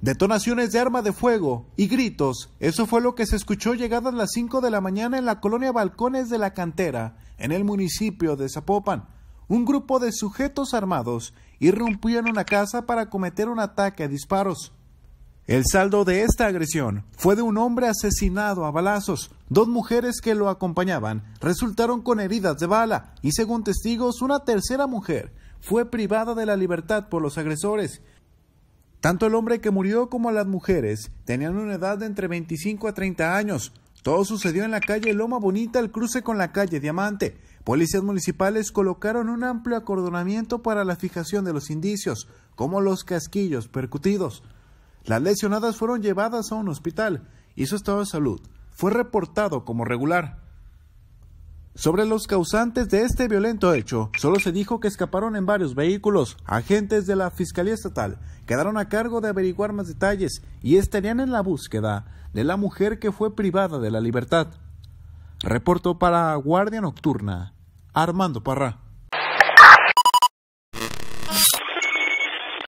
Detonaciones de arma de fuego y gritos. Eso fue lo que se escuchó llegadas las 5 de la mañana en la colonia Balcones de la Cantera, en el municipio de Zapopan. Un grupo de sujetos armados irrumpió en una casa para cometer un ataque a disparos. El saldo de esta agresión fue de un hombre asesinado a balazos. Dos mujeres que lo acompañaban resultaron con heridas de bala y según testigos una tercera mujer fue privada de la libertad por los agresores. Tanto el hombre que murió como las mujeres tenían una edad de entre 25 a 30 años. Todo sucedió en la calle Loma Bonita al cruce con la calle Diamante. Policías municipales colocaron un amplio acordonamiento para la fijación de los indicios, como los casquillos percutidos. Las lesionadas fueron llevadas a un hospital y su estado de salud fue reportado como regular. Sobre los causantes de este violento hecho, solo se dijo que escaparon en varios vehículos. Agentes de la Fiscalía Estatal quedaron a cargo de averiguar más detalles y estarían en la búsqueda de la mujer que fue privada de la libertad. Reporto para Guardia Nocturna, Armando Parra.